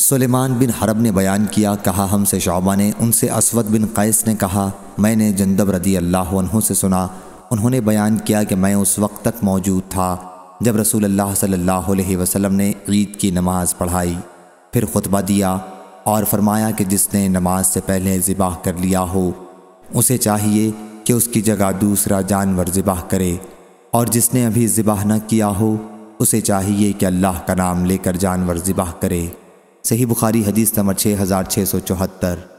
सुलेमान बिन हरब ने बयान किया कहा हमसे शोबा ने उनसे असवद बिन कैस ने कहा मैंने जंदब रदी अल्लाह से सुना उन्होंने बयान किया कि मैं उस वक्त तक मौजूद था जब रसूल अल्लाह सल्लल्लाहु अलैहि वसल्लम ने ईद की नमाज़ पढ़ाई फिर खुतबा दिया और फरमाया कि जिसने नमाज से पहले ज़िबाह कर लिया हो उसे चाहिए कि उसकी जगह दूसरा जानवर ज़िबाह करे और जिसने अभी ज़िबाह न किया हो उसे चाहिए कि अल्लाह का नाम लेकर जानवर ज़िबाह करे सही बुखारी हदीस नंबर छः हज़ार छः सौ चौहत्तर